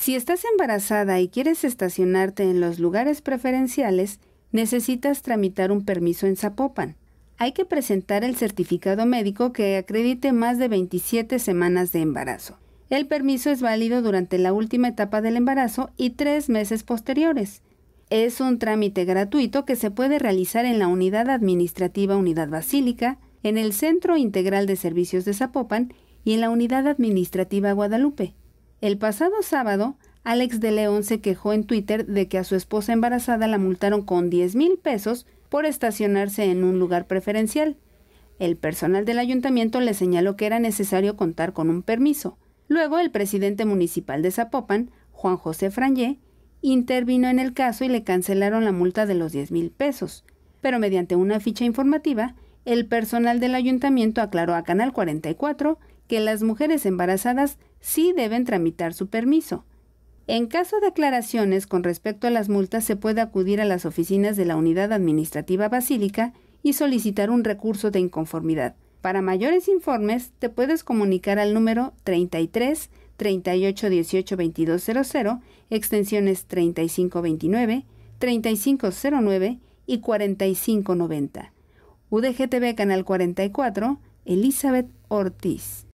Si estás embarazada y quieres estacionarte en los lugares preferenciales, necesitas tramitar un permiso en Zapopan. Hay que presentar el certificado médico que acredite más de 27 semanas de embarazo. El permiso es válido durante la última etapa del embarazo y tres meses posteriores. Es un trámite gratuito que se puede realizar en la Unidad Administrativa Unidad Basílica, en el Centro Integral de Servicios de Zapopan y en la Unidad Administrativa Guadalupe. El pasado sábado, Alex de León se quejó en Twitter de que a su esposa embarazada la multaron con 10 mil pesos por estacionarse en un lugar preferencial. El personal del ayuntamiento le señaló que era necesario contar con un permiso. Luego, el presidente municipal de Zapopan, Juan José Frangé, intervino en el caso y le cancelaron la multa de los 10 mil pesos. Pero mediante una ficha informativa, el personal del ayuntamiento aclaró a Canal 44 que las mujeres embarazadas sí deben tramitar su permiso. En caso de aclaraciones con respecto a las multas se puede acudir a las oficinas de la Unidad Administrativa Basílica y solicitar un recurso de inconformidad. Para mayores informes te puedes comunicar al número 33 38 18 2200, extensiones 3529, 3509 y 4590. UDGTV Canal 44, Elizabeth Ortiz.